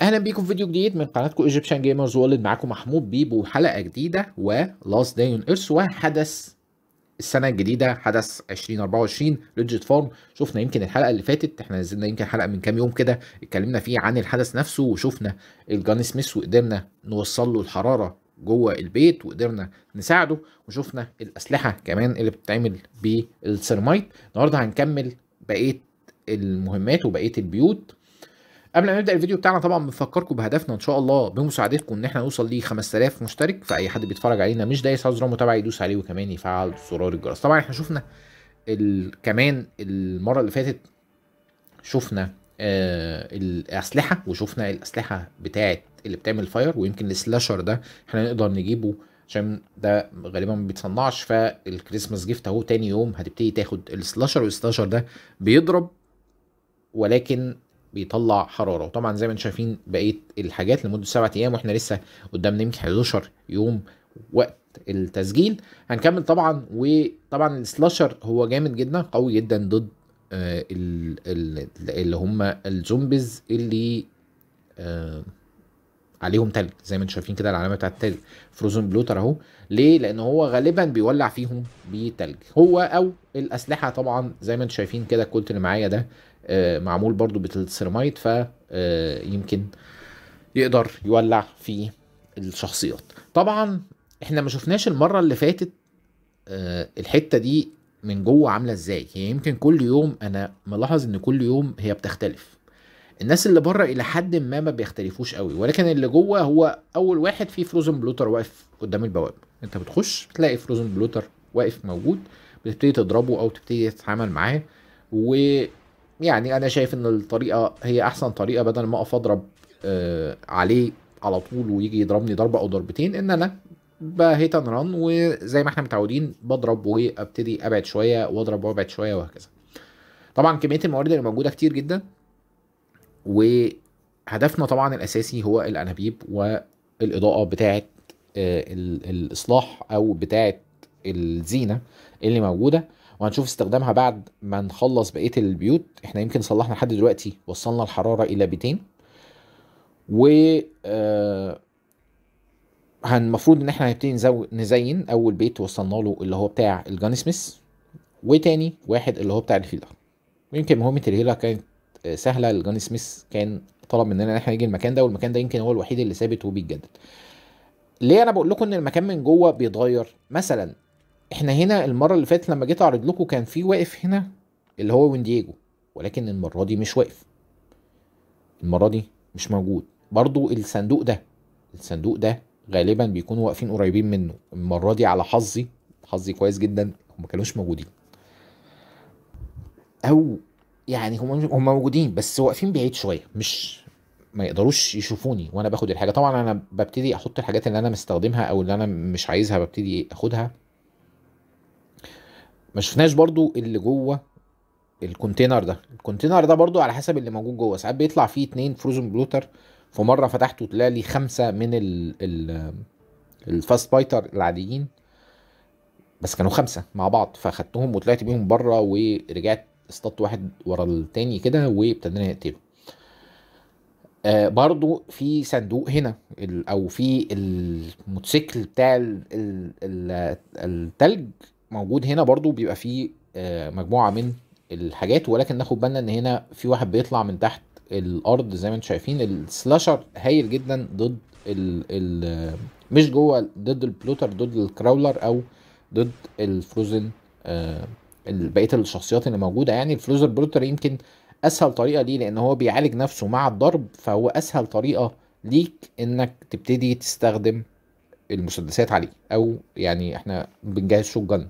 اهلا بيكم في فيديو جديد من قناتكم ايجيبشن جيمرز وولد معاكم محمود بيبو وحلقه جديده و لاست داي اون ايرث وحدث السنه الجديده حدث 2024 ريدجت فارم شفنا يمكن الحلقه اللي فاتت احنا نزلنا يمكن حلقه من كام يوم كده اتكلمنا فيه عن الحدث نفسه وشفنا الجان سميث وقدرنا نوصل له الحراره جوه البيت وقدرنا نساعده وشفنا الاسلحه كمان اللي بتتعمل بالسيرمايت النهارده هنكمل بقيه المهمات وبقيه البيوت قبل ما نبدا الفيديو بتاعنا طبعا بنفكركم بهدفنا ان شاء الله بمساعدتكم ان احنا نوصل ل 5000 مشترك فاي حد بيتفرج علينا مش دايس على زرار متابعه يدوس عليه وكمان يفعل زرار الجرس طبعا احنا شفنا ال... كمان المره اللي فاتت شفنا آه الاسلحه وشفنا الاسلحه بتاعت اللي بتعمل فاير ويمكن السلاشر ده احنا نقدر نجيبه عشان ده غالبا ما بيتصنعش فالكريسماس جيفت اهو تاني يوم هتبتدي تاخد السلاشر والسلاشر ده بيضرب ولكن بيطلع حراره وطبعا زي ما انتم شايفين بقيه الحاجات لمده سبعة ايام واحنا لسه قدامنا يمكن 11 يوم وقت التسجيل هنكمل طبعا وطبعا السلاشر هو جامد جدا قوي جدا ضد آه اللي هم الزومبيز اللي آه عليهم تلج زي ما انتم شايفين كده العلامه بتاعت التلج فروزن بلوتر اهو ليه لان هو غالبا بيولع فيهم بتلج هو او الاسلحه طبعا زي ما انتم شايفين كده الكولت اللي معايا ده آه، معمول برضو بالسيرامايد ف آه، يمكن يقدر يولع في الشخصيات طبعا احنا ما شفناش المره اللي فاتت آه، الحته دي من جوه عامله ازاي هي يعني يمكن كل يوم انا ملاحظ ان كل يوم هي بتختلف الناس اللي بره الى حد ما ما بيختلفوش قوي ولكن اللي جوه هو اول واحد في فروزن بلوتر واقف قدام البوابه انت بتخش بتلاقي فروزن بلوتر واقف موجود بتبتدي تضربه او تبتدي تتعامل معاه ويعني انا شايف ان الطريقه هي احسن طريقه بدل ما اقف اضرب آه عليه على طول ويجي يضربني ضربه او ضربتين ان انا بهيت ان ران وزي ما احنا متعودين بضرب وابتدي ابعد شويه واضرب وابعد شويه وهكذا طبعا كميه الموارد اللي موجوده كتير جدا وهدفنا طبعا الاساسي هو الانابيب والاضاءه بتاعه آه، الاصلاح او بتاعه الزينه اللي موجوده وهنشوف استخدامها بعد ما نخلص بقيه البيوت احنا يمكن صلحنا لحد دلوقتي وصلنا الحراره الى بيتين و آه، المفروض ان احنا هنبتدي نزين اول بيت وصلنا له اللي هو بتاع الجان سميث وتاني واحد اللي هو بتاع الهيلر ويمكن مهمه الهيلا كانت آه، سهله لجوني سميث كان طلب مننا ان احنا نيجي المكان ده والمكان ده يمكن هو الوحيد اللي ثابت وبيتجدد ليه انا بقول لكم ان المكان من جوه بيتغير مثلا احنا هنا المره اللي فاتت لما جيت اعرض لكم كان في واقف هنا اللي هو وينديجو دييجو ولكن المره دي مش واقف المره دي مش موجود برضو الصندوق ده الصندوق ده غالبا بيكونوا واقفين قريبين منه المره دي على حظي حظي كويس جدا هم كانوش موجودين او يعني هم هم موجودين بس واقفين بعيد شويه مش ما يقدروش يشوفوني وانا باخد الحاجه طبعا انا ببتدي احط الحاجات اللي انا مستخدمها او اللي انا مش عايزها ببتدي اخدها ما شفناش برضو اللي جوه الكونتينر ده الكونتينر ده برضو على حسب اللي موجود جوه ساعات بيطلع فيه اتنين فروزن بلوتر في مره فتحته طلع لي خمسه من ال ال الفاست بايتر العاديين بس كانوا خمسه مع بعض فاخدتهم وطلعت بيهم بره ورجعت اصطدت واحد ورا التاني كده وابتدينا نقتله آه برضو في صندوق هنا او في الموتوسيكل بتاع التلج موجود هنا برضو بيبقى فيه آه مجموعه من الحاجات ولكن ناخد بالنا ان هنا في واحد بيطلع من تحت الارض زي ما انتم شايفين السلاشر هايل جدا ضد ال مش جوه ضد البلوتر ضد الكراولر او ضد الفروزن آه بقيه الشخصيات اللي موجوده يعني الفلوزر بروتر يمكن اسهل طريقه ليه لان هو بيعالج نفسه مع الضرب فهو اسهل طريقه ليك انك تبتدي تستخدم المسدسات عليه او يعني احنا بنجهز شوت جن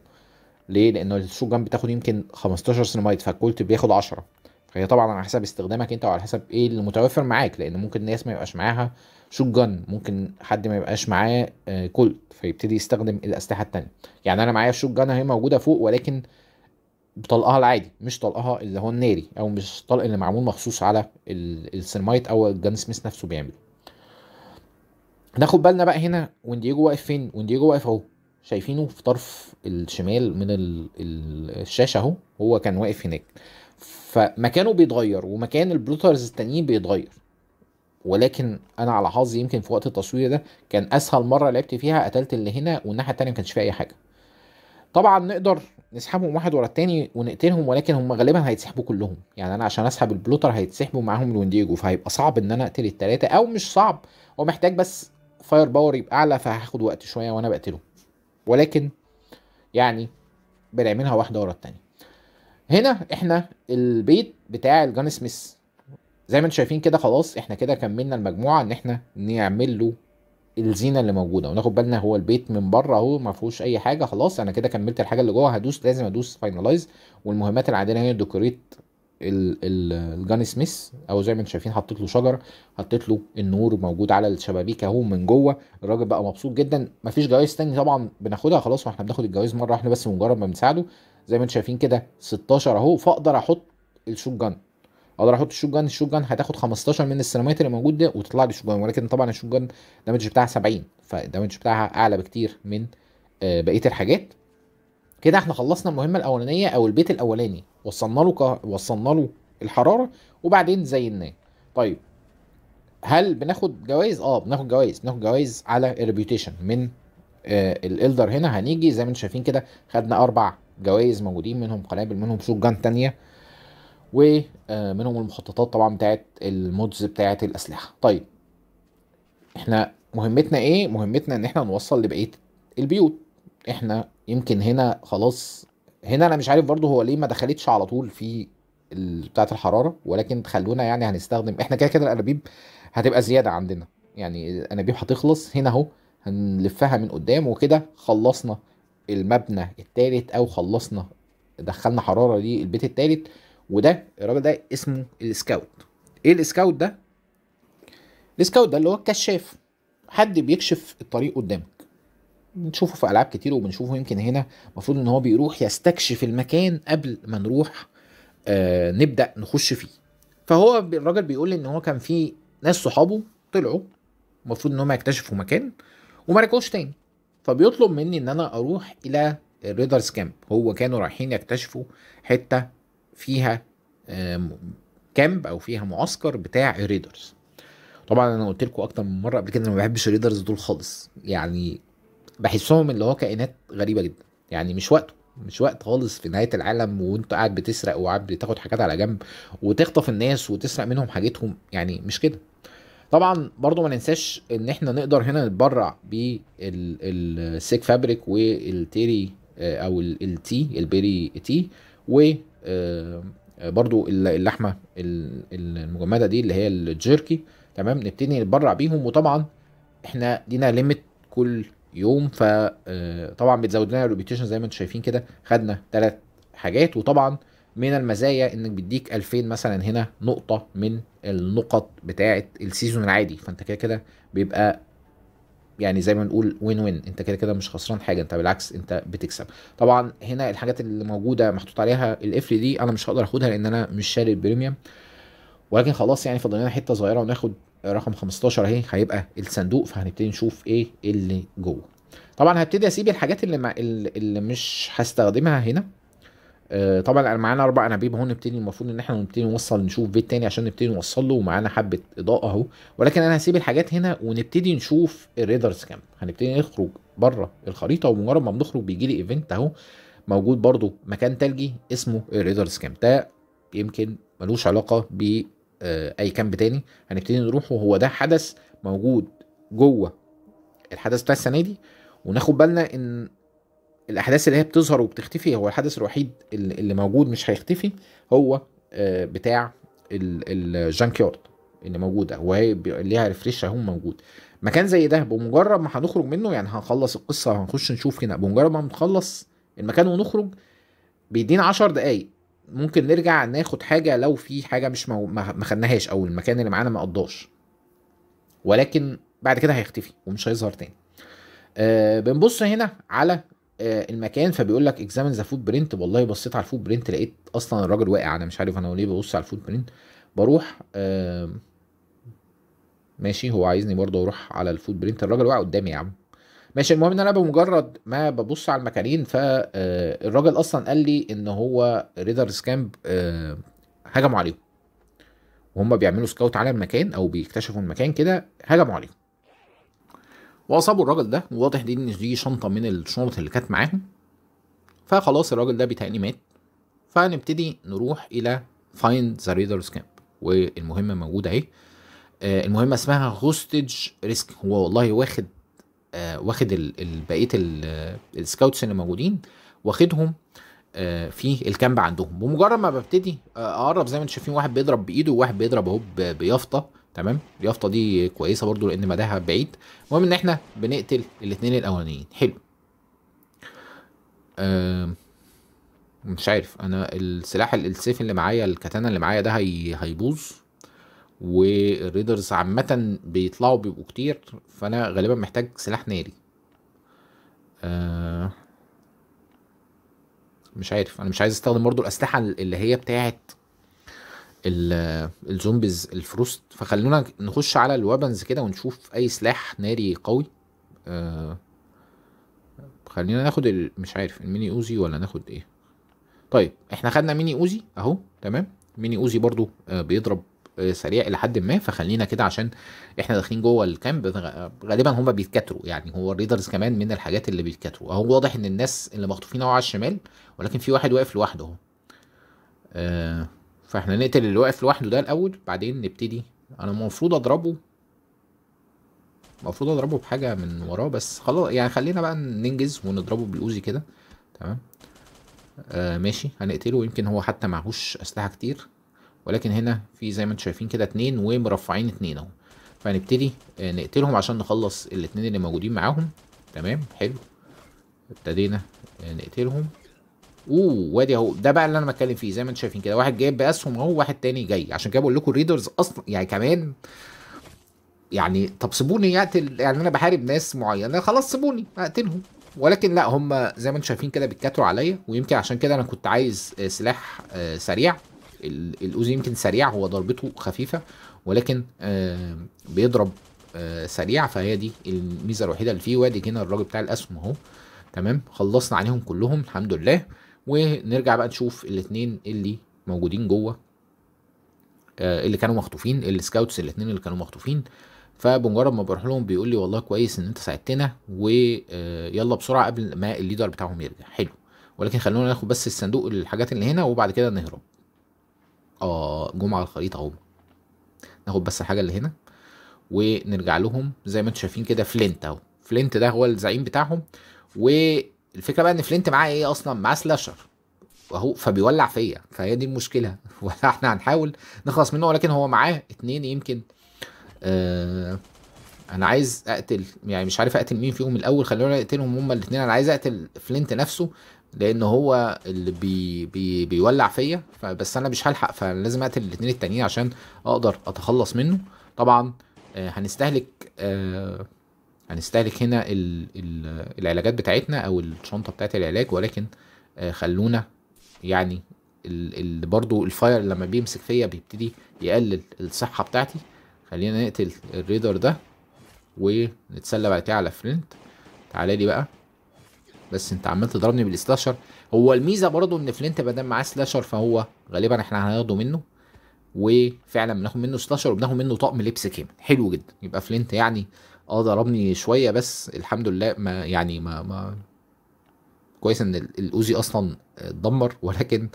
ليه لان الشوت جن بتاخد يمكن 15 سينمايت فالكولت بياخد 10 فهي طبعا على حسب استخدامك انت وعلى حسب ايه اللي متوفر معاك لان ممكن ناس ما يبقاش معاها شوت جن ممكن حد ما يبقاش معاه كولت آه، فيبتدي يستخدم الاسلحه التانية يعني انا معايا الشوت جن اهي موجوده فوق ولكن بطلقها العادي مش طلقها اللي هو الناري او مش الطلق اللي معمول مخصوص على السيرمايت او الجان سميث نفسه بيعمله ناخد بالنا بقى هنا ونديجو واقف فين ونديجو واقف اهو شايفينه في طرف الشمال من الشاشه اهو هو كان واقف هناك فمكانه بيتغير ومكان البلوترز التانيين بيتغير ولكن انا على حظي يمكن في وقت التصوير ده كان اسهل مره لعبت فيها قتلت اللي هنا والناحيه التانيه ما كانش فيها اي حاجه طبعا نقدر نسحبهم واحد ورا التاني ونقتلهم ولكن هم غالبا هيتسحبوا كلهم يعني انا عشان اسحب البلوتر هيتسحبوا معاهم الونديجو فهيبقى صعب ان انا اقتل التلاته او مش صعب هو محتاج بس فاير باور يبقى اعلى فهاخد وقت شويه وانا بقتله ولكن يعني بنعملها واحده ورا التانيه هنا احنا البيت بتاع الجان سميث زي ما انتم شايفين كده خلاص احنا كده كملنا المجموعه ان احنا نعمل له الزينه اللي موجوده وناخد بالنا هو البيت من بره اهو ما فيهوش اي حاجه خلاص انا كده كملت الحاجه اللي جوه هدوس لازم ادوس فاينلايز والمهمات العاديه هي ديكوريت الجاني سميث او زي ما انتم شايفين حطيت له شجر حطيت له النور موجود على الشبابيك اهو من جوه الراجل بقى مبسوط جدا مفيش جوائز تاني طبعا بناخدها خلاص واحنا بناخد الجوائز مره احنا بس مجرد ما بنساعده زي ما انتم شايفين كده 16 اهو فاقدر احط الشوت جان اقدر احط الشوت جان الشوت جان هتاخد 15 من السينمايت اللي موجود ده وتطلع لي شوت جان ولكن طبعا الشوت جان الدمج بتاعها 70 فالدمج بتاعها اعلى بكتير من آه، بقيه الحاجات كده احنا خلصنا المهمه الاولانيه او البيت الاولاني وصلنا له ك... وصلنا له الحراره وبعدين زيناه طيب هل بناخد جوائز اه بناخد جوائز بناخد جوائز على الريبيوتيشن من آه الالدر هنا هنيجي زي ما انتم شايفين كده خدنا اربع جوائز موجودين منهم قنابل منهم شوت جان ثانيه و آه، منهم المخططات طبعا بتاعت المودز بتاعت الاسلحه طيب احنا مهمتنا ايه مهمتنا ان احنا نوصل لبقيه البيوت احنا يمكن هنا خلاص هنا انا مش عارف برضه هو ليه ما دخلتش على طول في بتاعه الحراره ولكن خلونا يعني هنستخدم احنا كده كده الانابيب هتبقى زياده عندنا يعني الانابيب هتخلص هنا اهو هنلفها من قدام وكده خلصنا المبنى الثالث او خلصنا دخلنا حراره للبيت الثالث وده الراجل ده اسمه السكاوت ايه السكاوت ده السكاوت ده اللي هو الكشاف حد بيكشف الطريق قدامك بنشوفه في العاب كتير وبنشوفه يمكن هنا المفروض ان هو بيروح يستكشف المكان قبل ما نروح آه نبدا نخش فيه فهو الراجل بيقول ان هو كان في ناس صحابه طلعوا المفروض ان هم يكتشفوا مكان وما رجعوش تاني فبيطلب مني ان انا اروح الى الريدرز كامب هو كانوا رايحين يكتشفوا حته فيها كامب او فيها معسكر بتاع الريدرز طبعا انا قلت لكم اكتر من مره قبل كده انا ما بحبش الريدرز دول خالص يعني بحسهم اللي هو كائنات غريبه جدا يعني مش وقته مش وقت خالص في نهايه العالم وانت قاعد بتسرق وقاعد بتاخد حاجات على جنب وتخطف الناس وتسرق منهم حاجتهم يعني مش كده طبعا برضو ما ننساش ان احنا نقدر هنا نتبرع بالسيك فابريك والتيري آه، او التي البيري تي آه، برضو اللحمه المجمده دي اللي هي الجيركي تمام نبتدي نتبرع بيهم وطبعا احنا دينا ليميت كل يوم فطبعا آه، بتزود لنا الريبيتيشن زي ما انتم شايفين كده خدنا ثلاث حاجات وطبعا من المزايا انك بيديك 2000 مثلا هنا نقطه من النقط بتاعه السيزون العادي فانت كده كده بيبقى يعني زي ما بنقول وين وين انت كده كده مش خسران حاجه انت بالعكس انت بتكسب طبعا هنا الحاجات اللي موجوده محطوط عليها القفل دي انا مش هقدر اخدها لان انا مش شاري البريميوم ولكن خلاص يعني فاضل لنا حته صغيره وناخد رقم 15 اهي هيبقى الصندوق فهنبتدي نشوف ايه اللي جوه طبعا هبتدي اسيب الحاجات اللي ما اللي مش هستخدمها هنا آه، طبعا انا معانا اربع انابيب اهو نبتدي المفروض ان احنا نبتدي نوصل نشوف فيت تاني عشان نبتدي نوصل له ومعانا حبه اضاءه اهو ولكن انا هسيب الحاجات هنا ونبتدي نشوف الريدرز كام هنبتدي نخرج بره الخريطه ومجرد ما بنخرج بيجي لي ايفنت اهو موجود برده مكان تلجي اسمه الريدرز كام ده يمكن ملوش علاقه ب آه، اي كامب تاني هنبتدي نروح وهو ده حدث موجود جوه الحدث بتاع السنه دي وناخد بالنا ان الاحداث اللي هي بتظهر وبتختفي هو الحدث الوحيد اللي موجود مش هيختفي هو آه، بتاع الجانك يارد اللي موجوده وهي ليها ريفريش اهو موجود مكان زي ده بمجرد ما هنخرج منه يعني هنخلص القصه وهنخش نشوف هنا بمجرد ما نخلص المكان ونخرج بيدينا 10 دقايق ممكن نرجع ناخد حاجه لو في حاجه مش مو... ما خدناهاش او المكان اللي معانا ما قضاش ولكن بعد كده هيختفي ومش هيظهر تاني أه بنبص هنا على آه، المكان فبيقول لك اكزامن ذا فود برنت والله بصيت على الفود برنت لقيت اصلا الراجل واقع انا مش عارف انا ليه ببص على الفود برنت بروح ماشي هو عايزني برضه اروح على الفود برنت الراجل واقع قدامي يا عم ماشي المهم ان انا بمجرد ما ببص على المكانين فالراجل آه، اصلا قال لي ان هو ريدر سكامب آه، هجموا عليهم وهم بيعملوا سكاوت على المكان او بيكتشفوا المكان كده هجموا عليهم واصابوا الراجل ده وواضح دي ان دي شنطه من الشنط اللي كانت معاهم فخلاص الراجل ده بيتهيألي مات فنبتدي نروح الى فايند ذا ريدرز كامب والمهمه موجوده اهي آه، المهمه اسمها هوستج ريسك هو والله واخد آه واخد بقيه السكاوتس آه، اللي موجودين واخدهم آه في الكامب عندهم بمجرد ما ببتدي آه، اقرب زي ما انتم شايفين واحد بيضرب بايده وواحد بيضرب اهو بيافطه تمام اليافطه دي كويسه برضو لان مداها بعيد المهم ان احنا بنقتل الاثنين الاولانيين حلو أه مش عارف انا السلاح السيف اللي معايا الكتانه اللي معايا ده هي هيبوظ والريدرز عامه بيطلعوا بيبقوا كتير فانا غالبا محتاج سلاح ناري أه مش عارف انا مش عايز استخدم برضو الاسلحه اللي هي بتاعت الزومبيز الفروست فخلونا نخش على الوابنز كده ونشوف اي سلاح ناري قوي آه خلينا ناخد مش عارف الميني اوزي ولا ناخد ايه طيب احنا خدنا ميني اوزي اهو تمام ميني اوزي برضو آه بيضرب آه سريع الى حد ما فخلينا كده عشان احنا داخلين جوه الكامب غالبا هم بيتكتروا يعني هو الريدرز كمان من الحاجات اللي بيتكتروا اهو واضح ان الناس اللي مخطوفين اهو على الشمال ولكن في واحد واقف لوحده اهو آه فاحنا نقتل اللي واقف لوحده ده الاول بعدين نبتدي انا المفروض اضربه المفروض اضربه بحاجه من وراه بس خلاص يعني خلينا بقى ننجز ونضربه بالاوزي كده تمام آه ماشي هنقتله يمكن هو حتى معهوش اسلحه كتير ولكن هنا في زي ما انتم شايفين كده اتنين ومرفعين اتنين اهو فهنبتدي آه نقتلهم عشان نخلص الاتنين اللي موجودين معاهم تمام حلو ابتدينا آه نقتلهم اوه وادي اهو ده بقى اللي انا بتكلم فيه زي ما انتم شايفين كده واحد جايب باسهم اهو واحد تاني جاي عشان كده بقول لكم الريدرز اصلا يعني كمان يعني طب سيبوني يقتل يعني انا بحارب ناس معينه خلاص سيبوني اقتلهم ولكن لا هم زي ما انتم شايفين كده بيتكاتروا عليا ويمكن عشان كده انا كنت عايز آه، سلاح آه، سريع الاوزي يمكن سريع هو ضربته خفيفه ولكن آه، بيضرب سريع فهي دي الميزه الوحيده اللي فيه وادي هنا الراجل بتاع الاسهم اهو تمام خلصنا عليهم كلهم الحمد لله ونرجع بقى نشوف الاثنين اللي موجودين جوه آه، اللي كانوا مخطوفين السكاوتس الاثنين اللي كانوا مخطوفين فبمجرد ما بروح لهم بيقول لي والله كويس ان انت ساعدتنا ويلا آه، بسرعه قبل ما الليدر بتاعهم يرجع حلو ولكن خلونا ناخد بس الصندوق الحاجات اللي هنا وبعد كده نهرب اه جم على الخريطه اهو ناخد بس الحاجه اللي هنا ونرجع لهم زي ما انتم شايفين كده فلينت اهو فلينت ده هو الزعيم بتاعهم و الفكره بقى ان فلينت معاه ايه اصلا معاه سلاشر وهو فبيولع فيا فهي دي المشكله احنا هنحاول نخلص منه ولكن هو معاه اتنين يمكن آه انا عايز اقتل يعني مش عارف اقتل مين فيهم الاول خلوني اقتلهم هما الاثنين انا عايز اقتل فلينت نفسه لان هو اللي بي بي بيولع فيا بس انا مش هلحق فلازم اقتل الاثنين التانيين عشان اقدر اتخلص منه طبعا آه، هنستهلك آه هنستهلك هنا ال ال العلاجات بتاعتنا او الشنطه بتاعت العلاج ولكن آه، خلونا يعني اللي برضو الفاير لما بيمسك فيا بيبتدي يقلل الصحه بتاعتي خلينا نقتل الريدر ده ونتسلى بعد كده على فرنت تعالى لي بقى بس انت عمال تضربني بالسلاشر هو الميزه برضو ان فلنت ما دام معاه سلاشر فهو غالبا احنا هناخده منه وفعلا بناخد منه سلاشر وبناخد منه طقم لبس كامل حلو جدا يبقى فلنت يعني اه ضربني شويه بس الحمد لله ما يعني ما ما كويس ان الاوزي اصلا اتدمر ولكن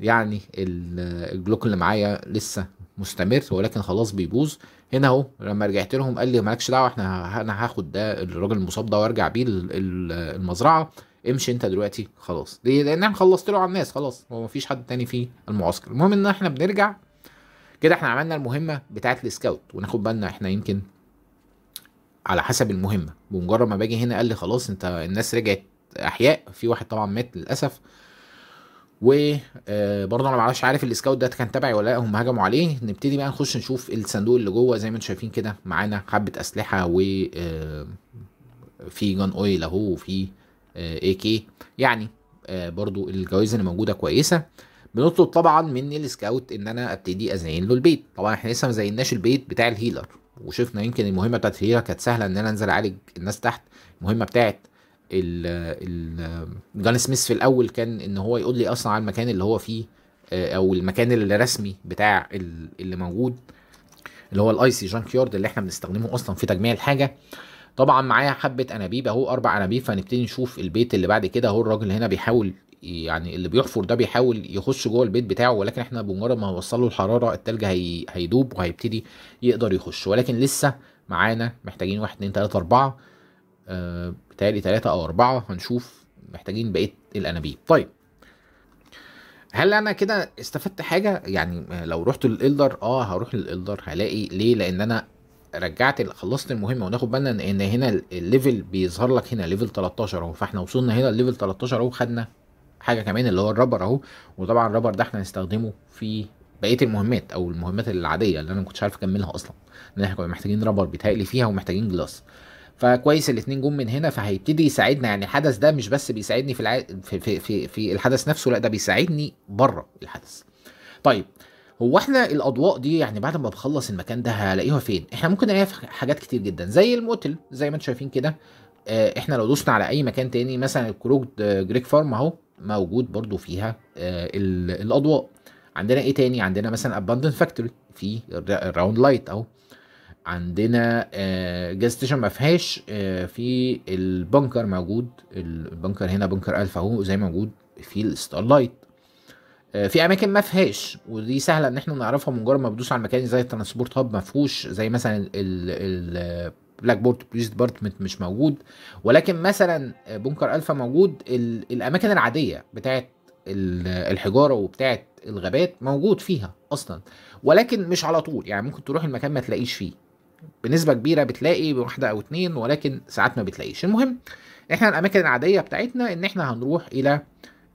يعني الجلوك اللي معايا لسه مستمر ولكن خلاص بيبوظ هنا اهو لما رجعت لهم قال لي مالكش دعوه احنا انا هاخد ده الراجل المصاب ده وارجع بيه المزرعه امشي انت دلوقتي خلاص ليه لان انا خلصت له على الناس خلاص هو مفيش حد تاني في المعسكر المهم ان احنا بنرجع كده احنا عملنا المهمه بتاعه السكاوت وناخد بالنا احنا يمكن على حسب المهمه بمجرد ما باجي هنا قال لي خلاص انت الناس رجعت احياء في واحد طبعا مات للاسف وبرضه آه، انا معرفش عارف السكاوت ده كان تبعي ولا لا هم هجموا عليه نبتدي بقى نخش نشوف الصندوق اللي جوه زي ما انتم شايفين كده معانا حبه اسلحه و آه، في جان اويل اهو وفي اي آه، كي يعني برضو الجوائز اللي موجوده كويسه بنطلب طبعا من السكاوت ان انا ابتدي ازين له البيت طبعا احنا لسه ما زيناش البيت بتاع الهيلر وشفنا يمكن المهمه بتاعت هيرا كانت سهله ان انا انزل اعالج الناس تحت المهمه بتاعت ال جان سميث في الاول كان ان هو يقول لي اصلا على المكان اللي هو فيه آه، او المكان الرسمي بتاع اللي موجود اللي هو الاي سي جانك يارد اللي احنا بنستخدمه اصلا في تجميع الحاجه طبعا معايا حبه انابيب اهو اربع انابيب فنبتدي نشوف البيت اللي بعد كده اهو الراجل هنا بيحاول يعني اللي بيحفر ده بيحاول يخش جوه البيت بتاعه ولكن احنا بمجرد ما له الحراره التلج هي... هيدوب وهيبتدي يقدر يخش ولكن لسه معانا محتاجين واحد اتنين تلاته اربعه آه بتهيألي تلاته او اربعه هنشوف محتاجين بقيه الانابيب طيب هل انا كده استفدت حاجه يعني لو رحت للالدر اه هروح للالدر هلاقي ليه لان انا رجعت خلصت المهمه وناخد بالنا ان هنا الليفل بيظهر لك هنا ليفل 13 اهو فاحنا وصلنا هنا ليفل 13 اهو خدنا حاجه كمان اللي هو الرابر اهو وطبعا الرابر ده احنا هنستخدمه في بقيه المهمات او المهمات العاديه اللي انا ما كنتش عارف اكملها اصلا ان احنا كنا محتاجين رابر بيتهيألي فيها ومحتاجين جلاس فكويس الاثنين جم من هنا فهيبتدي يساعدنا يعني الحدث ده مش بس بيساعدني في الع... في, في في في الحدث نفسه لا ده بيساعدني بره الحدث طيب هو احنا الاضواء دي يعني بعد ما بخلص المكان ده هلاقيها فين احنا ممكن نلاقيها في حاجات كتير جدا زي الموتل زي ما انتم شايفين كده آه، احنا لو دوسنا على اي مكان تاني مثلا الكروج جريك فارم اهو موجود برضو فيها آه، الاضواء عندنا ايه تاني عندنا مثلا اباندن فاكتوري في الراوند لايت اهو عندنا جاز آه، ستيشن ما فيهاش آه، في البنكر موجود البنكر هنا بنكر الفا اهو زي موجود في الستار لايت في اماكن ما فيهاش ودي سهله ان احنا نعرفها مجرد ما بدوس على المكان زي الترانسبورت هاب ما فيهوش زي مثلا ال ال بلاك بورد بوليس ديبارتمنت مش موجود ولكن مثلا بنكر الفا موجود الاماكن العاديه بتاعت الحجاره وبتاعت الغابات موجود فيها اصلا ولكن مش على طول يعني ممكن تروح المكان ما تلاقيش فيه بنسبه كبيره بتلاقي واحده او اتنين ولكن ساعات ما بتلاقيش المهم احنا الاماكن العاديه بتاعتنا ان احنا هنروح الى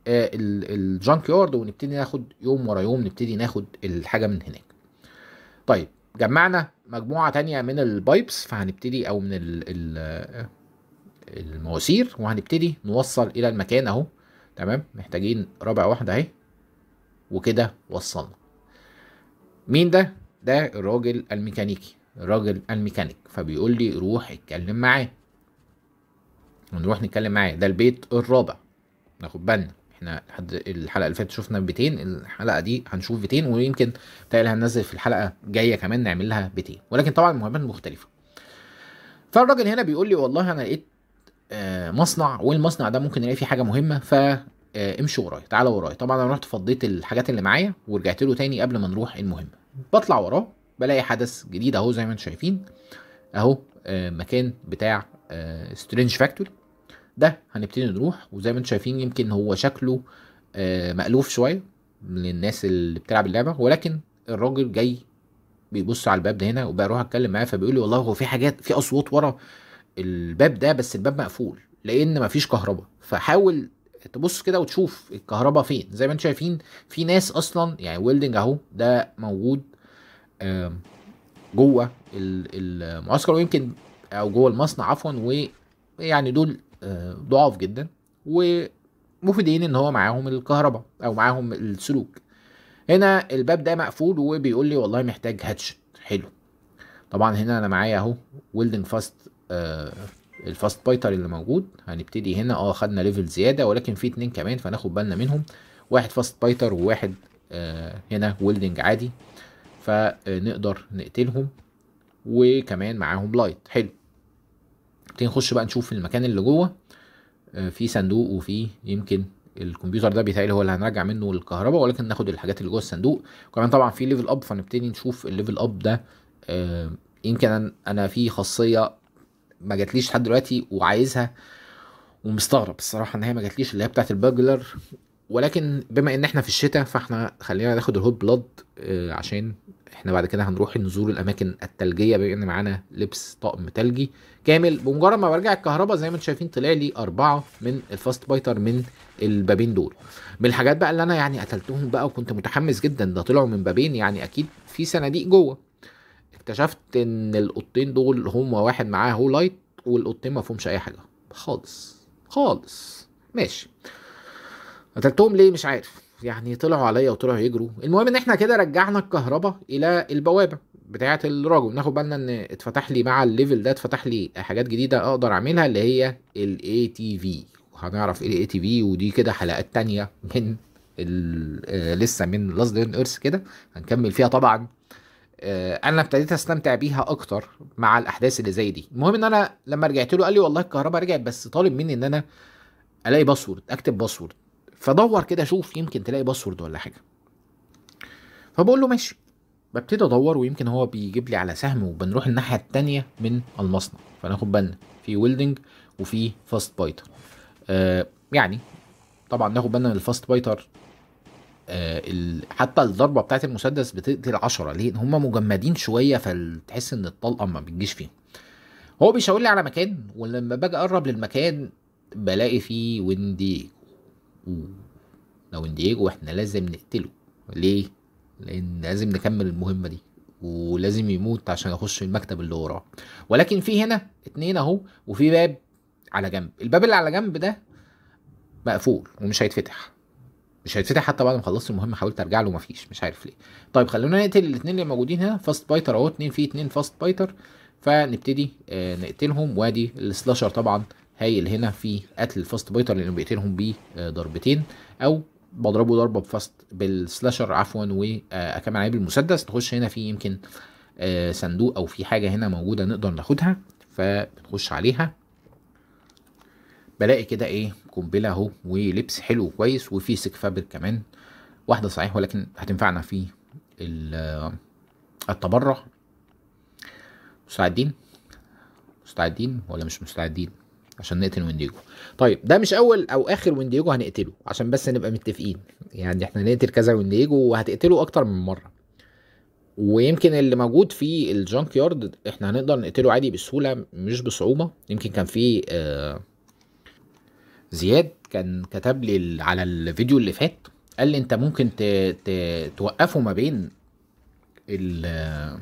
آه، الجانك يارد ونبتدي ناخد يوم ورا يوم نبتدي ناخد الحاجه من هناك طيب جمعنا مجموعة تانية من البايبس فهنبتدي أو من ال ال المواسير وهنبتدي نوصل إلى المكان أهو تمام محتاجين رابع واحدة أهي وكده وصلنا مين ده؟ ده الراجل الميكانيكي الراجل الميكانيك فبيقول لي روح اتكلم معاه ونروح نتكلم معاه ده البيت الرابع ناخد بالنا احنا لحد الحلقه اللي فاتت شفنا بيتين الحلقه دي هنشوف بيتين ويمكن تقريبا هننزل في الحلقه الجايه كمان نعمل لها بيتين ولكن طبعا مهمات مختلفه فالراجل هنا بيقول لي والله انا لقيت آه، مصنع والمصنع ده ممكن نلاقي فيه حاجه مهمه ف آه، امشي ورايا تعالى ورايا طبعا انا رحت فضيت الحاجات اللي معايا ورجعت له تاني قبل ما نروح المهمه بطلع وراه بلاقي حدث جديد اهو زي ما انتم شايفين اهو آه، مكان بتاع سترينج فاكتوري ده هنبتدي نروح وزي ما انتم شايفين يمكن هو شكله آه، مألوف شويه للناس اللي بتلعب اللعبه ولكن الراجل جاي بيبص على الباب ده هنا وبروح اتكلم معاه فبيقول لي والله هو في حاجات في اصوات ورا الباب ده بس الباب مقفول لان مفيش كهرباء فحاول تبص كده وتشوف الكهرباء فين زي ما انتم شايفين في ناس اصلا يعني ويلدنج اهو ده موجود جوه المعسكر ويمكن او جوه المصنع عفوا ويعني دول آه، ضعاف جدا ومفيدين ان هو معاهم الكهرباء او معاهم السلوك هنا الباب ده مقفول وبيقول لي والله محتاج هاتشت حلو طبعا هنا انا معايا اهو ويلدنج فاست آه الفاست بايتر اللي موجود هنبتدي هنا اه خدنا ليفل زياده ولكن في اتنين كمان فناخد بالنا منهم واحد فاست بايتر وواحد آه هنا ويلدنج عادي فنقدر نقتلهم وكمان معاهم لايت حلو نبتدي نخش بقى نشوف المكان اللي جوه آه، في صندوق وفي يمكن الكمبيوتر ده بيتهيألي هو اللي هنرجع منه الكهرباء ولكن ناخد الحاجات اللي جوه الصندوق وكمان طبعا في ليفل اب فنبتدي نشوف الليفل اب ده آه، يمكن انا في خاصيه ما جاتليش لحد دلوقتي وعايزها ومستغرب الصراحه ان هي ما جاتليش اللي هي بتاعت الباجلر ولكن بما ان احنا في الشتاء فاحنا خلينا ناخد الهوت آه، بلاد عشان احنا بعد كده هنروح نزور الاماكن التلجيه بما ان معانا لبس طقم تلجي كامل بمجرد ما برجع الكهرباء زي ما انتم شايفين طلع لي اربعه من الفاست بايتر من البابين دول من الحاجات بقى اللي انا يعني قتلتهم بقى وكنت متحمس جدا ده طلعوا من بابين يعني اكيد في صناديق جوه اكتشفت ان القطين دول هم واحد معاه هو لايت والقطين ما فيهمش اي حاجه خالص خالص ماشي قتلتهم ليه مش عارف يعني طلعوا عليا وطلعوا يجروا المهم ان احنا كده رجعنا الكهرباء الى البوابه بتاعه الراجل ناخد بالنا ان اتفتح لي مع الليفل ده اتفتح لي حاجات جديده اقدر اعملها اللي هي الاي تي في وهنعرف ايه الاي تي في ودي كده حلقات تانية من آه لسه من لاست دين ايرث كده هنكمل فيها طبعا آه انا ابتديت استمتع بيها اكتر مع الاحداث اللي زي دي المهم ان انا لما رجعت له قال لي والله الكهرباء رجعت بس طالب مني ان انا الاقي باسورد اكتب باسورد فدور كده شوف يمكن تلاقي باسورد ولا حاجه فبقول له ماشي ببتدي ادور ويمكن هو بيجيب لي على سهم وبنروح الناحيه الثانيه من المصنع فناخد بالنا في ويلدنج وفي فاست بايتر آه يعني طبعا ناخد بالنا من الفاست بايتر آه حتى الضربه بتاعت المسدس بتقتل 10 ليه هم مجمدين شويه فتحس ان الطلقه ما بتجيش فيهم هو بيشاور لي على مكان ولما باجي اقرب للمكان بلاقي فيه ويندي داون دييجو احنا لازم نقتله ليه لان لازم نكمل المهمه دي ولازم يموت عشان اخش المكتب اللي وراه ولكن في هنا اتنين اهو وفي باب على جنب الباب اللي على جنب ده مقفول ومش هيتفتح مش هيتفتح حتى بعد ما خلصت المهمه حاولت ارجع له مفيش مش عارف ليه طيب خلونا نقتل الاثنين اللي موجودين هنا فاست بايتر اهو اتنين في اتنين فاست بايتر فنبتدي آه، نقتلهم وادي السلاشر طبعا هايل هنا في قتل الفاست بايتر لانه بيقتلهم بضربتين او بضربه ضربه بفاست بالسلاشر عفوا واكمل آه، عليه بالمسدس نخش هنا في يمكن آه، صندوق او في حاجه هنا موجوده نقدر ناخدها فبنخش عليها بلاقي كده ايه قنبله اهو ولبس حلو كويس وفي فابر كمان واحده صحيح ولكن هتنفعنا في آه، التبرع مستعدين مستعدين ولا مش مستعدين عشان نقتل وينديجو طيب ده مش اول او اخر وينديجو هنقتله عشان بس نبقى متفقين يعني احنا نقتل كذا وينديجو وهتقتله اكتر من مره ويمكن اللي موجود في الجانك يارد احنا هنقدر نقتله عادي بسهوله مش بصعوبه يمكن كان في آه، زياد كان كتب لي على الفيديو اللي فات قال لي انت ممكن توقفه ما بين آه،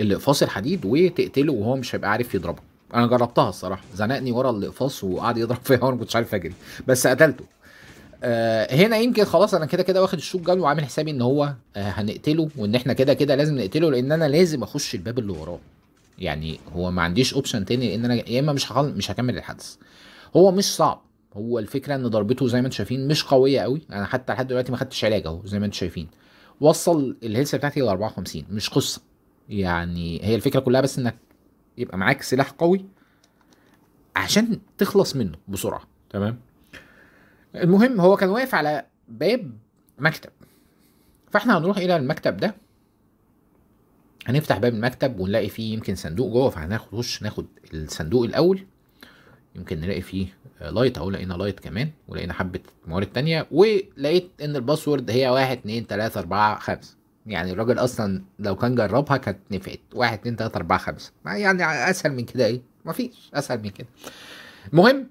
الاقفاص الحديد وتقتله وهو مش هيبقى عارف يضربك انا جربتها الصراحه زنقني ورا الاقفاص وقعد يضرب فيا وانا ما كنتش عارف اجري بس قتلته آه هنا يمكن خلاص انا كده كده واخد الشوت جان وعامل حسابي ان هو آه هنقتله وان احنا كده كده لازم نقتله لان انا لازم اخش الباب اللي وراه يعني هو ما عنديش اوبشن تاني لان انا يا اما مش مش هكمل الحدث هو مش صعب هو الفكره ان ضربته زي ما انتم شايفين مش قويه قوي انا حتى لحد دلوقتي ما خدتش علاج اهو زي ما انتم شايفين وصل الهيلث بتاعتي ل 54 مش قصه يعني هي الفكره كلها بس انك يبقى معاك سلاح قوي عشان تخلص منه بسرعه تمام المهم هو كان واقف على باب مكتب فاحنا هنروح الى المكتب ده هنفتح باب المكتب ونلاقي فيه يمكن صندوق جوه فهنخش ناخد الصندوق الاول يمكن نلاقي فيه لايت اهو لقينا لايت كمان ولقينا حبه موارد تانية ولقيت ان الباسورد هي واحد اتنين تلاته اربعه خمسه يعني الراجل اصلا لو كان جربها كانت نفعت 1 2 3 4 5 يعني اسهل من كده ايه مفيش اسهل من كده المهم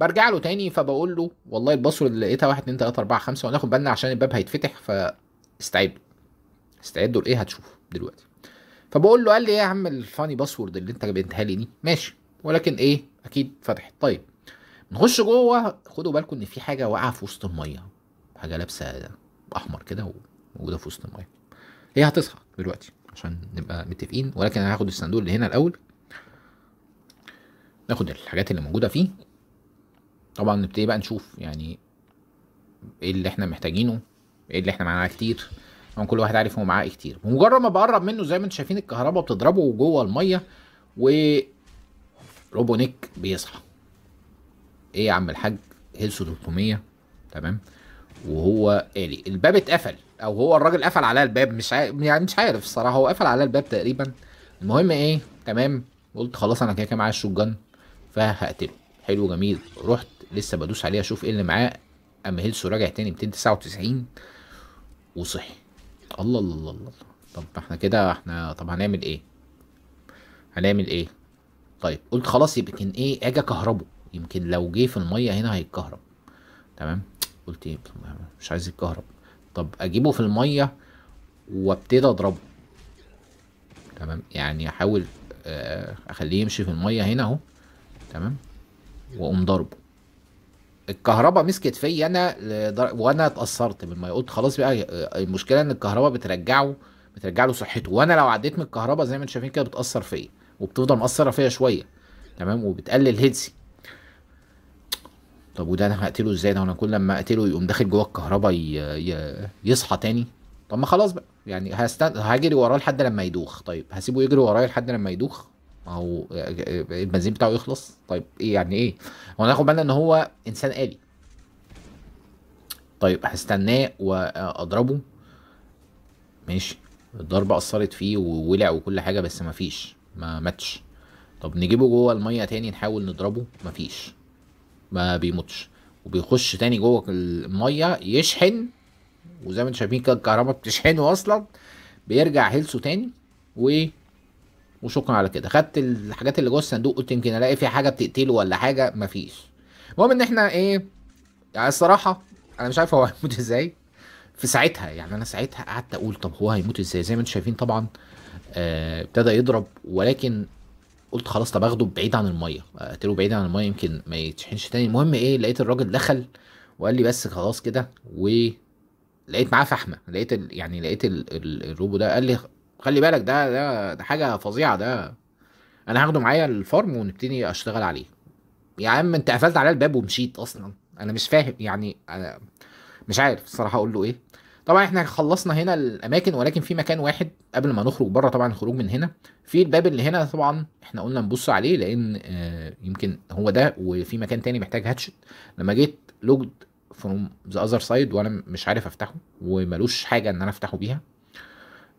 برجع له تاني فبقول له والله الباسورد اللي لقيتها 1 2 3 4 5 وناخد بالنا عشان الباب هيتفتح فاستعدوا استعدوا لايه هتشوفوا دلوقتي فبقول له قال لي ايه يا عم الفاني باسورد اللي انت جبتها لي دي ماشي ولكن ايه اكيد فتحت طيب نخش جوه خدوا بالكم ان في حاجه واقعه في وسط الميه حاجه لابسه احمر كده وموجوده في وسط الميه هي هتصحى دلوقتي عشان نبقى متفقين ولكن انا هاخد الصندوق اللي هنا الاول ناخد الحاجات اللي موجوده فيه طبعا نبتدي بقى نشوف يعني ايه اللي احنا محتاجينه ايه اللي احنا معانا كتير طبعا كل واحد عارف هو معاه ايه كتير بمجرد ما بقرب منه زي ما انتم شايفين الكهرباء بتضربه جوه الميه و روبونيك بيصحى ايه يا عم الحاج هيلسو 300 تمام وهو قالي الباب اتقفل او هو الراجل قفل عليها الباب مش عارف يعني مش عارف الصراحه هو قفل عليها الباب تقريبا المهم ايه تمام قلت خلاص انا كده كده معايا الشوت جن فهقتله حلو جميل رحت لسه بدوس عليه اشوف ايه اللي معاه اما هيلسو راجع تاني 299 وصحي الله الله الله الله طب احنا كده احنا طب هنعمل ايه هنعمل ايه طيب قلت خلاص يمكن ايه اجي اكهربه يمكن لو جه في الميه هنا هيتكهرب تمام قلت ايه مش عايز يتكهرب طب اجيبه في الميه وابتدي اضربه تمام يعني احاول آه، اخليه يمشي في الميه هنا اهو تمام واقوم ضربه الكهرباء مسكت فيا انا وانا اتاثرت بالميه قلت خلاص بقى آه، المشكله ان الكهرباء بترجعه بترجع له صحته وانا لو عديت من الكهرباء زي ما انتم شايفين كده بتاثر فيا وبتفضل مأثره فيا شويه تمام وبتقلل هيلثي طب وده انا هقتله ازاي ده انا كل لما اقتله يقوم داخل جوه الكهرباء يصحى تاني طب ما خلاص بقى يعني هستن... هجري وراه لحد لما يدوخ طيب هسيبه يجري ورايا لحد لما يدوخ ما هو آه، آه، البنزين بتاعه يخلص طيب ايه يعني ايه هو ناخد بالنا ان هو انسان آلي طيب هستناه واضربه ماشي الضربه اثرت فيه وولع وكل حاجه بس مفيش ما ماتش طب نجيبه جوه الميه تاني نحاول نضربه مفيش ما بيموتش وبيخش تاني جوه الميه يشحن وزي ما انتم شايفين كده الكهرباء بتشحنه اصلا بيرجع هيلسه تاني و وشكرا على كده خدت الحاجات اللي جوه الصندوق قلت يمكن الاقي فيها حاجه بتقتله ولا حاجه مفيش المهم ان احنا ايه يعني الصراحه انا مش عارف هو هيموت ازاي في ساعتها يعني انا ساعتها قعدت اقول طب هو هيموت ازاي زي ما انتم شايفين طبعا آه، ابتدى آه يضرب ولكن قلت خلاص طب اخده بعيد عن الميه اقتله بعيد عن الميه يمكن ما يتشحنش تاني المهم ايه لقيت الراجل دخل وقال لي بس خلاص كده و لقيت معاه فحمه لقيت ال... يعني لقيت ال... ال... الروبو ده قال لي خلي بالك ده ده ده حاجه فظيعه ده انا هاخده معايا الفارم ونبتدي اشتغل عليه يا عم انت قفلت عليا الباب ومشيت اصلا انا مش فاهم يعني أنا مش عارف الصراحه اقول له ايه طبعا احنا خلصنا هنا الاماكن ولكن في مكان واحد قبل ما نخرج بره طبعا الخروج من هنا في الباب اللي هنا طبعا احنا قلنا نبص عليه لان آه، يمكن هو ده وفي مكان تاني محتاج هاتشت لما جيت لوجد فروم ذا اذر سايد وانا مش عارف افتحه وملوش حاجه ان انا افتحه بيها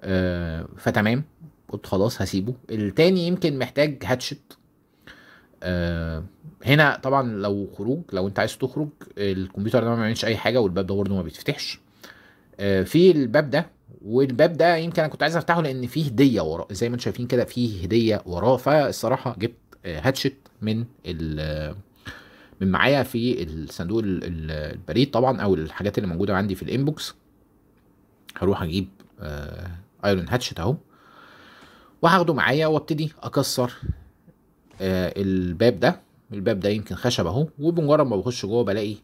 آه، فتمام قلت خلاص هسيبه التاني يمكن محتاج هاتشت آه، هنا طبعا لو خروج لو انت عايز تخرج الكمبيوتر ده ما بيعملش اي حاجه والباب ده برده ما بيتفتحش آه، في الباب ده والباب ده يمكن انا كنت عايز افتحه لان فيه هديه وراه زي ما انتم شايفين كده فيه هديه وراه فالصراحه جبت آه، هاتشت من ال من معايا في الصندوق البريد طبعا او الحاجات اللي موجوده عندي في الانبوكس هروح اجيب ايرون آه، هاتشت اهو وهاخده معايا وابتدي اكسر الباب ده الباب ده يمكن خشب اهو وبمجرد ما بخش جوه بلاقي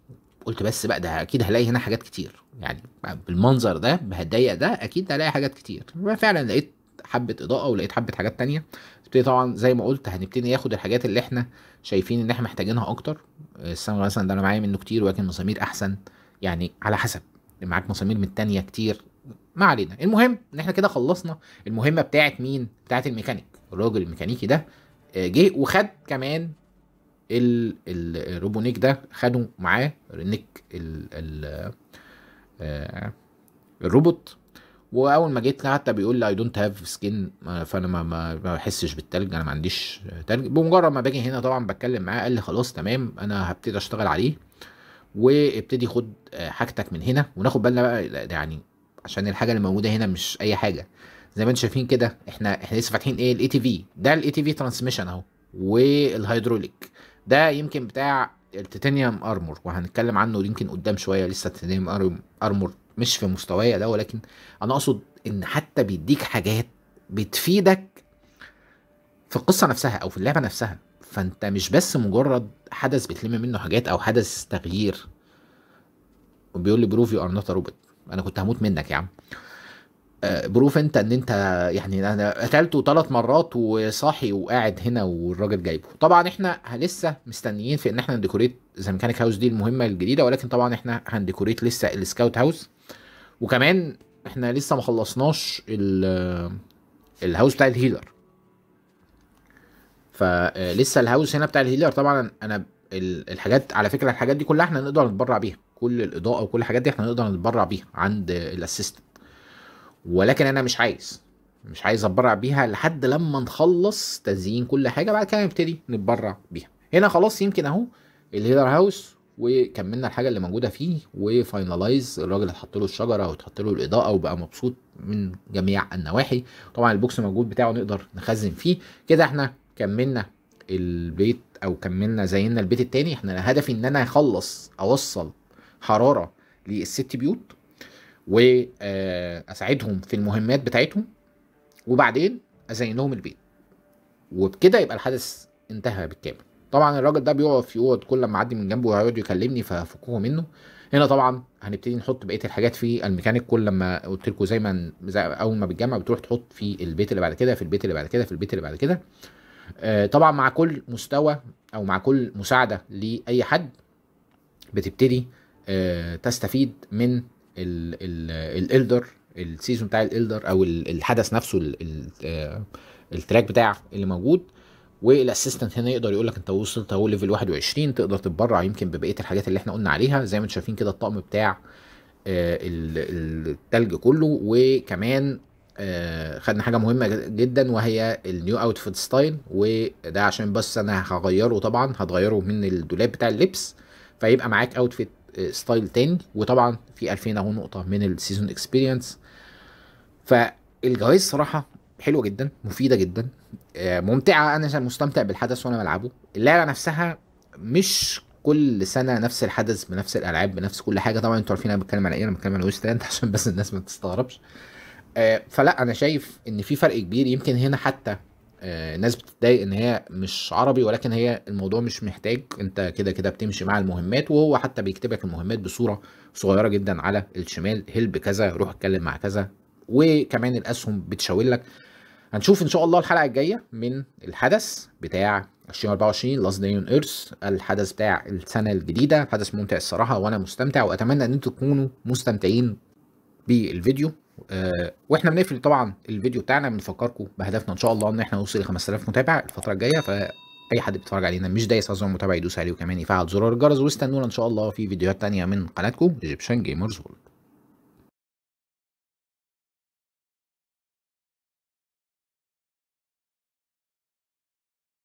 قلت بس بقى ده اكيد هلاقي هنا حاجات كتير يعني بالمنظر ده بهالضيق ده اكيد هلاقي حاجات كتير فعلا لقيت حبه اضاءه ولقيت حبه حاجات تانية نبتدي طبعا زي ما قلت هنبتدي ناخد الحاجات اللي احنا شايفين ان احنا محتاجينها اكتر السمر مثلا ده انا معايا منه كتير ولكن مسامير احسن يعني على حسب معاك مسامير من التانية كتير ما علينا المهم ان احنا كده خلصنا المهمه بتاعه مين بتاعه الميكانيك الراجل الميكانيكي ده آه، جه وخد كمان الروبونيك ده خدوا معاه نيك ال ال آه، الروبوت واول ما جيت حتى بيقول لي اي دونت هاف سكين فانا ما ما بحسش بالتلج انا ما عنديش تلج بمجرد ما باجي هنا طبعا بتكلم معاه قال لي خلاص تمام انا هبتدي اشتغل عليه وابتدي خد آه، حاجتك من هنا وناخد بالنا بقى يعني عشان الحاجه اللي موجوده هنا مش اي حاجه زي ما انتم شايفين كده احنا احنا لسه فاتحين ايه الاي تي في ده الاي تي في ترانسميشن اهو والهيدروليك ده يمكن بتاع التيتانيوم ارمور وهنتكلم عنه يمكن قدام شويه لسه التيتانيوم ارمور مش في مستوايا ده ولكن انا اقصد ان حتى بيديك حاجات بتفيدك في القصه نفسها او في اللعبه نفسها فانت مش بس مجرد حدث بتلم منه حاجات او حدث تغيير وبيقول لي بروف يو ار نوت روبوت انا كنت هموت منك يا عم آه، بروف انت ان انت يعني انا قتلته ثلاث مرات وصاحي وقاعد هنا والراجل جايبه طبعا احنا لسه مستنيين في ان احنا نديكوريت زي ميكانيك هاوس دي المهمه الجديده ولكن طبعا احنا هنديكوريت لسه السكاوت هاوس وكمان احنا لسه ما خلصناش الهاوس بتاع الهيلر فلسه آه، الهاوس هنا بتاع الهيلر طبعا انا الحاجات على فكره الحاجات دي كلها احنا نقدر نتبرع بيها كل الاضاءه وكل الحاجات دي احنا نقدر نتبرع بيها عند الاسيستنت ولكن انا مش عايز مش عايز اتبرع بيها لحد لما نخلص تزيين كل حاجه بعد كده نبتدي نتبرع بيها هنا خلاص يمكن اهو الهيلر هاوس وكملنا الحاجه اللي موجوده فيه وفاينلايز الراجل اتحط له الشجره واتحط له الاضاءه وبقى مبسوط من جميع النواحي طبعا البوكس موجود بتاعه نقدر نخزن فيه كده احنا كملنا البيت او كملنا زينا البيت التاني احنا هدفي ان انا اخلص اوصل حراره للست بيوت واساعدهم في المهمات بتاعتهم وبعدين ازين لهم البيت وبكده يبقى الحدث انتهى بالكامل طبعا الراجل ده بيقف يقعد كل ما اعدي من جنبه ويقعد يكلمني ففكوه منه هنا طبعا هنبتدي نحط بقيه الحاجات في الميكانيك كل لما قلت لكم زي ما اول ما بتجمع بتروح تحط في البيت اللي بعد كده في البيت اللي بعد كده في البيت اللي بعد كده آه، طبعا مع كل مستوى او مع كل مساعده لاي حد بتبتدي آه، تستفيد من الالدر السيزون بتاع الالدر او الحدث نفسه آه، التراك بتاع اللي موجود والاسيستنت هنا يقدر يقول لك انت وصلت اهو ليفل 21 تقدر تتبرع يمكن ببقيه الحاجات اللي احنا قلنا عليها زي ما انتم شايفين كده الطقم بتاع آه، التلج كله وكمان آه، خدنا حاجه مهمه جدا وهي النيو اوتفيت ستايل وده عشان بس انا هغيره طبعا هتغيره من الدولاب بتاع اللبس فيبقى معاك اوتفيت ستايل تاني وطبعا في 2000 اهو نقطه من السيزون اكسبيرينس فالجوائز صراحه حلوه جدا مفيده جدا آه، ممتعه انا مستمتع بالحدث وانا بلعبه اللعبه نفسها مش كل سنه نفس الحدث بنفس الالعاب بنفس كل حاجه طبعا انتوا عارفين انا بتكلم على ايه انا بتكلم على ويستلاند عشان بس الناس ما تستغربش آه، فلا انا شايف ان في فرق كبير يمكن هنا حتى آه، ناس بتتضايق ان هي مش عربي ولكن هي الموضوع مش محتاج انت كده كده بتمشي مع المهمات وهو حتى بيكتبك المهمات بصوره صغيره جدا على الشمال هيلب كذا روح اتكلم مع كذا وكمان الاسهم بتشاور لك هنشوف ان شاء الله الحلقه الجايه من الحدث بتاع 2024 لاست داي اون ايرث الحدث بتاع السنه الجديده حدث ممتع الصراحه وانا مستمتع واتمنى ان انتم تكونوا مستمتعين بالفيديو آه، واحنا بنقفل طبعا الفيديو بتاعنا بنفكركم بهدفنا ان شاء الله ان احنا نوصل ل 5000 متابع الفتره الجايه فاي اي حد بيتفرج علينا مش دايس على زر المتابعه يدوس عليه وكمان يفعل زرار الجرس واستنونا ان شاء الله في فيديوهات تانية من قناتكم ايجيبشن جيمرز وورلد